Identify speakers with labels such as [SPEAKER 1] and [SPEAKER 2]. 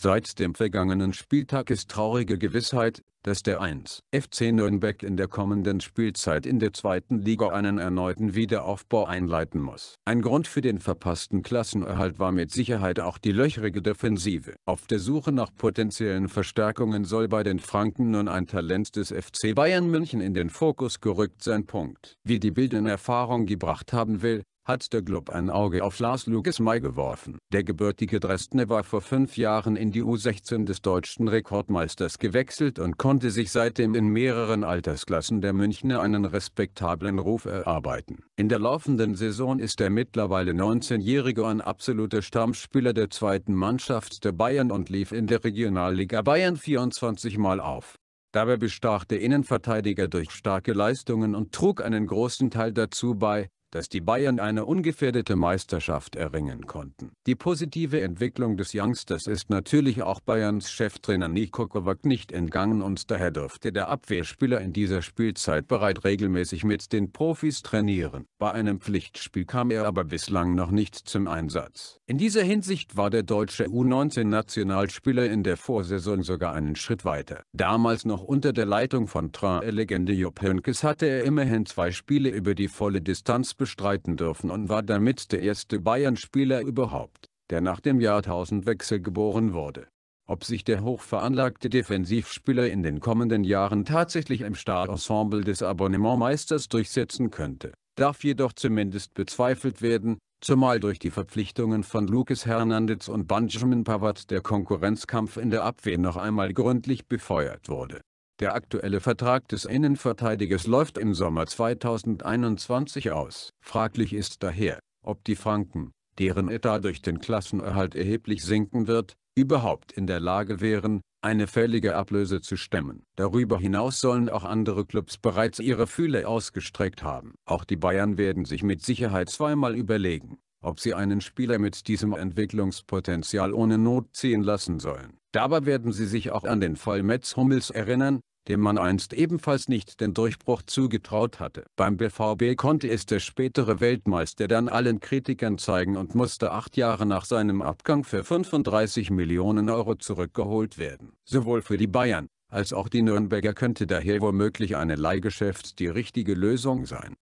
[SPEAKER 1] Seit dem vergangenen Spieltag ist traurige Gewissheit, dass der 1. FC Nürnberg in der kommenden Spielzeit in der zweiten Liga einen erneuten Wiederaufbau einleiten muss. Ein Grund für den verpassten Klassenerhalt war mit Sicherheit auch die löchrige Defensive. Auf der Suche nach potenziellen Verstärkungen soll bei den Franken nun ein Talent des FC Bayern München in den Fokus gerückt sein. Punkt. Wie die Bild in Erfahrung gebracht haben will, hat der Club ein Auge auf Lars Lukas May geworfen. Der gebürtige Dresdner war vor fünf Jahren in die U16 des deutschen Rekordmeisters gewechselt und konnte sich seitdem in mehreren Altersklassen der Münchner einen respektablen Ruf erarbeiten. In der laufenden Saison ist der mittlerweile 19-Jährige ein absoluter Stammspieler der zweiten Mannschaft der Bayern und lief in der Regionalliga Bayern 24 Mal auf. Dabei bestach der Innenverteidiger durch starke Leistungen und trug einen großen Teil dazu bei, dass die Bayern eine ungefährdete Meisterschaft erringen konnten. Die positive Entwicklung des Youngsters ist natürlich auch Bayerns Cheftrainer Niko Kovac nicht entgangen und daher dürfte der Abwehrspieler in dieser Spielzeit bereit regelmäßig mit den Profis trainieren. Bei einem Pflichtspiel kam er aber bislang noch nicht zum Einsatz. In dieser Hinsicht war der deutsche U19-Nationalspieler in der Vorsaison sogar einen Schritt weiter. Damals noch unter der Leitung von Train-Legende Jupp Heynckes hatte er immerhin zwei Spiele über die volle Distanz bestreiten dürfen und war damit der erste Bayern-Spieler überhaupt, der nach dem Jahrtausendwechsel geboren wurde. Ob sich der hochveranlagte Defensivspieler in den kommenden Jahren tatsächlich im Startensemble des Abonnementmeisters durchsetzen könnte, darf jedoch zumindest bezweifelt werden, zumal durch die Verpflichtungen von Lucas Hernandez und Benjamin Pavard der Konkurrenzkampf in der Abwehr noch einmal gründlich befeuert wurde der aktuelle Vertrag des Innenverteidigers läuft im Sommer 2021 aus. Fraglich ist daher, ob die Franken, deren Etat durch den Klassenerhalt erheblich sinken wird, überhaupt in der Lage wären, eine fällige Ablöse zu stemmen. Darüber hinaus sollen auch andere Clubs bereits ihre Fühle ausgestreckt haben. Auch die Bayern werden sich mit Sicherheit zweimal überlegen, ob sie einen Spieler mit diesem Entwicklungspotenzial ohne Not ziehen lassen sollen. Dabei werden sie sich auch an den Fall Metz Hummels erinnern, dem man einst ebenfalls nicht den Durchbruch zugetraut hatte. Beim BVB konnte es der spätere Weltmeister dann allen Kritikern zeigen und musste acht Jahre nach seinem Abgang für 35 Millionen Euro zurückgeholt werden. Sowohl für die Bayern, als auch die Nürnberger könnte daher womöglich eine Leihgeschäft die richtige Lösung sein.